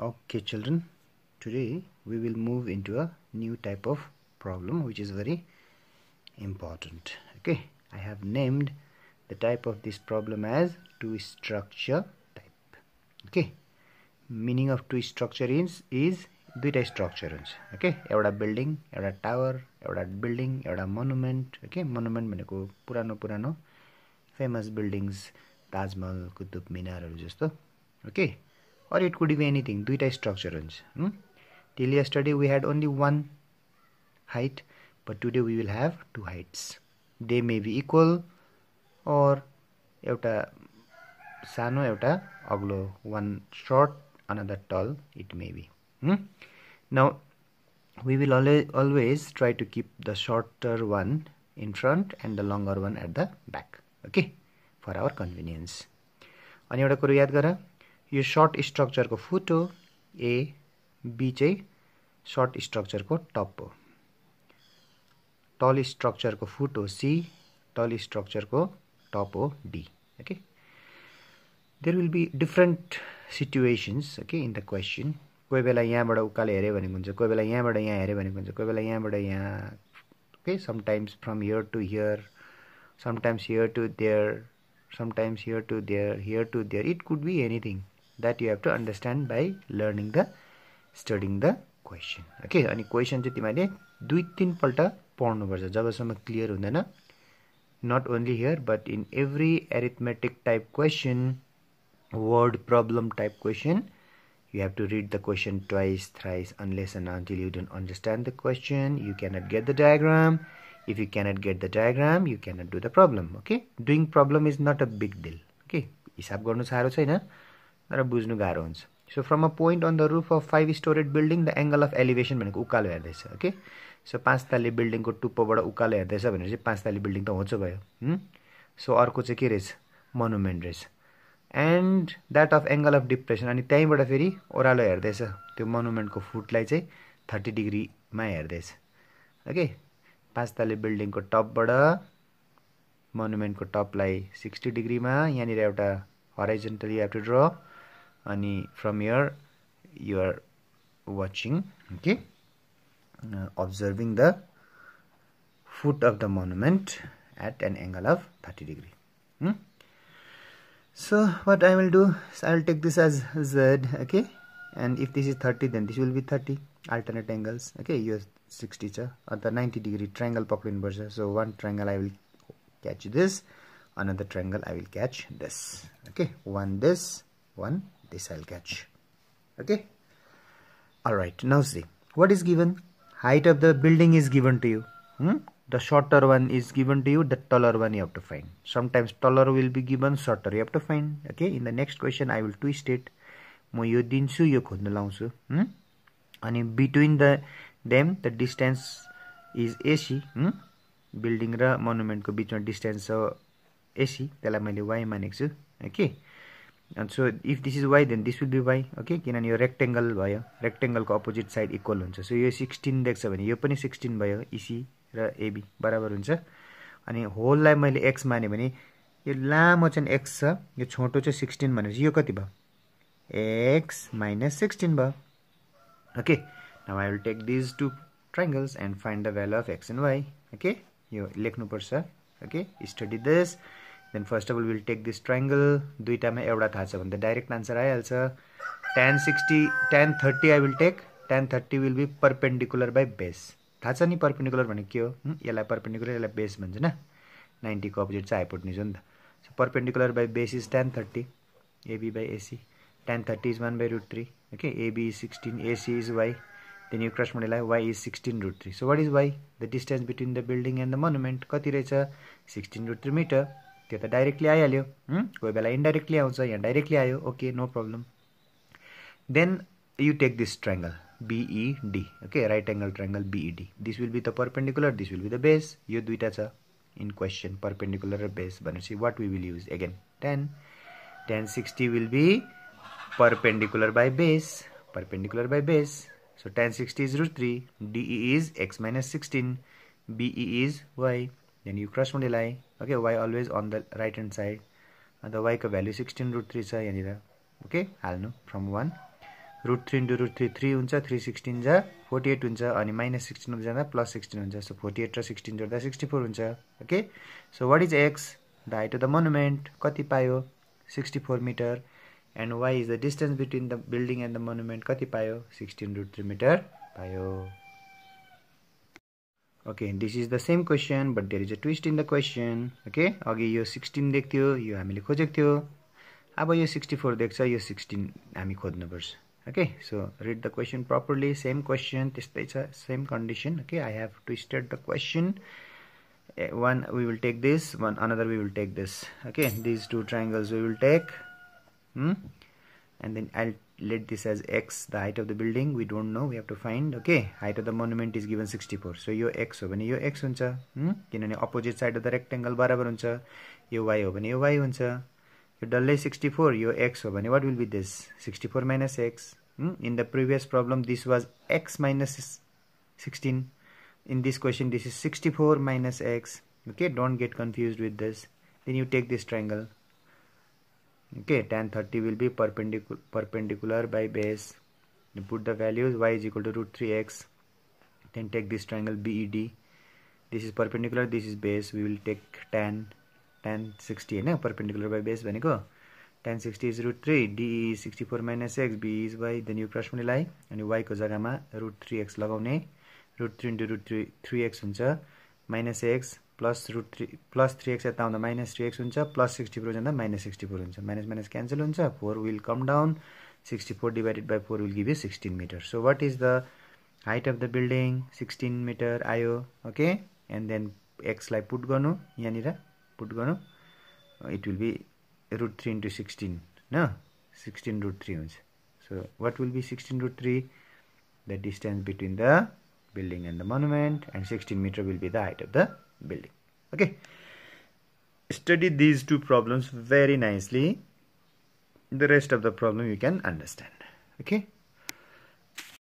okay children today we will move into a new type of problem which is very important okay i have named the type of this problem as two structure type okay meaning of two structure means is is type structure okay evada building evada tower evada building evada monument okay monument bhaneko purano purano famous buildings taj mahal kutub minar just okay or it could be anything দুইটা structure हुन्छ hmm? till yesterday we had only one height but today we will have two heights they may be equal or एउटा sano एउटा अग्लो one short another tall it may be hmm? now we will always try to keep the shorter one in front and the longer one at the back okay for our convenience अनि एउटा कुरो याद गर यो short स्ट्रक्चरको foot हो A B चाहिँ short स्ट्रक्चरको टप हो टल स्ट्रक्चरको फुट हो सी टल स्ट्रक्चरको टप हो D okay there will be different situations okay in the question कोही बेला यहाँबाट उकालो हेऱ्यो भनेको हुन्छ कोही बेला यहाँबाट यहाँ हेऱ्यो भनेको हुन्छ कोही बेला यहाँबाट यहाँ okay sometimes from here to here sometimes here to there sometimes here to there here to there it could be anything That you that you have to understand by learning the studying the question okay अनि question चाहिँ palta दुई तिनपल्ट Jaba जबसम्म clear हुँदैन Not only here, but in every arithmetic type question, word problem type question, you have to read the question twice thrice unless and until you don't understand the question you cannot get the diagram if you cannot get the diagram you cannot do the problem okay doing problem is not a big deal okay हिसाब गर्नु साह्रो छैन तर बुझ्नु गाह्रो हुन्छ so from a point on the roof of five storied building the angle of elevation भनेको उकालो हेर्दैछ ओके सो पाँच ताले बिल्डिङको टुप्पोबाट उकालो हेर्दैछ भनेर चाहिँ पाँच ताले बिल्डिङ त होचो भयो सो अर्को चाहिँ के रहेछ मोनुमेन्ट रहेछ and that of angle of depression अनि त्यहीँबाट फेरि ओह्रालो हेर्दैछ त्यो मोनुमेन्टको फुटलाई चाहिँ थर्टी डिग्रीमा हेर्दैछ ओके पाँच ताले बिल्डिङको टपबाट मोनुमेन्टको टपलाई सिक्सटी डिग्रीमा यहाँनिर एउटा horizontally to draw and from here you are watching okay uh, observing the foot of the monument at an angle of 30 degree hmm? so what i will do i will take this as z okay and if this is 30 then this will be 30 alternate angles okay you have 60 cha at the 90 degree triangle pakdinu so one triangle i will catch this another triangle i will catch this okay one this one this I'll catch okay all right now see what is given height of the building is given to you hmm? the shorter one is given to you the taller one you have to find sometimes taller will be given shorter you have to find okay in the next question I will twist it म यो दिन्छु यो खोज्न लाउँछु अनि between the the the distance is AC building र मोनुमेन्टको बिचमा डिस्टेन्स छ एसी त्यसलाई मैले वाइ मानेको छु Okay? अनि so if this is y then this will be y okay किनभने यो रेक्टेङ्गल भयो रेक्टेङ्गलको अपोजिट साइड इक्वल हुन्छ सो यो सिक्सटिन देख्छ भने यो पनि सिक्सटिन भयो इसी e र एबी बराबर हुन्छ अनि होललाई मैले एक्स माने भने यो लामो चाहिँ एक्स छ यो छोटो चाहिँ सिक्सटिन भनेपछि यो कति भयो एक्स माइनस सिक्सटिन भयो okay now I will take these two triangles and find the value of x and y okay यो लेख्नुपर्छ okay study this then first of all will take this triangle दुइटामा एउटा थाहा छ भने त direct answer आइहाल्छ tan sixty tan thirty I will take tan thirty will be perpendicular by base थाहा छ नि पर्पेन्डिकुलर भनेको के हो यसलाई पर्पेन्डिकुलर यसलाई बेस भन्छ न नाइन्टीको अपोजिट चाहिँ हाइपोटनिज हो नि त so perpendicular by base is tan thirty AB by AC tan thirty is one by root three okay AB is sixteen AC is y then यो क्रस मोडेलाई y is sixteen root three so what is y the distance between the building and the monument कति रहेछ sixteen root three metre त्यो त directly आइहाल्यो कोही बेला indirectly आउँछ यहाँ डाइरेक्टली आयो okay no problem then you take this triangle BED okay right angle triangle BED this will be the perpendicular this will be the base यो दुइटा छ इन क्वेसन पर्पेन्डिकुलर र बेस भनेपछि what we will use again tan tan sixty will be perpendicular by base perpendicular by base so tan 60 is root 3 de is x minus 16 be is y then you cross लाइ okay y always on the right hand side अन्त वाइको value sixteen root three छ यहाँनिर okay हाल्नु from one root three into root three three हुन्छ three sixteen जा forty eight हुन्छ अनि माइनस सिक्सटिन जाँदा प्लस सिक्सटिन हुन्छ सो फोर्टी एट र सिक्सटिन जोड्दा सिक्सटी फोर हुन्छ okay so what is x the height of the monument कति पायो sixty four metre and y is the distance between the building and the monument कति पायो sixteen root three metre पायो okay this is the same question but there is a twist in the question okay agi yo 16 dekhthyo yo hamile khojekthyo aba yo 64 dekhcha yo 16 hami khojnu parcha okay so read the question properly same question testai cha same condition okay i have twisted the question eh, one we will take this one another we will take this okay these two triangles we will take hmm? and then i'll let this as x the height of the building we don't know we have to find okay height of the monument is given 64 so your x so when your x huncha hmm? opposite side of the rectangle barabar huncha your y when your y huncha your dalle 64 your x So when what will be this 64 minus x hmm? in the previous problem this was x minus 16 in this question this is 64 minus x okay don't get confused with this then you take this triangle okay tan 30 will be perpendicular perpendicular by base you put the values y is equal to root 3x then take this triangle bed this is perpendicular this is base we will take tan tan 60 na perpendicular by base go, tan 60 is root 3 d is 64 minus x b is y then you cross पनि and y y ko root three x लगाउने root three root 3 three three x हुन्छ plus root three plus three x यता आउँदा minus three x हुन्छ plus sixty four जाँदा minus sixty four हुन्छ minus minus cancel हुन्छ four will come down sixty four divided by four will give you sixteen metre so what is the height of the building sixteen metre आयो okay and then एक्सलाई put गर्नु यहाँनिर put गर्नु it will be root three into sixteen होइन sixteen root three हुन्छ so what will be sixteen root three the distance between the building and the monument and 16 meter will be the height of the building okay study these two problems very nicely the rest of the problem you can understand okay